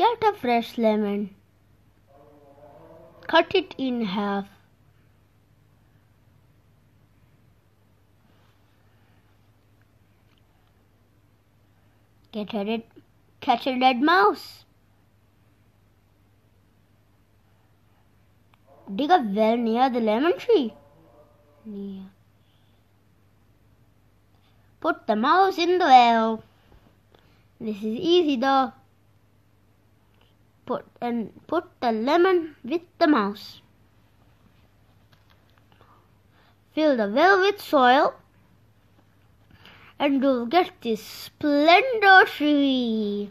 Get a fresh lemon. Cut it in half. Get a red, catch a red mouse. Dig a well near the lemon tree. Near. Put the mouse in the well. This is easy though put and put the lemon with the mouse. Fill the well with soil and you'll get this splendor tree.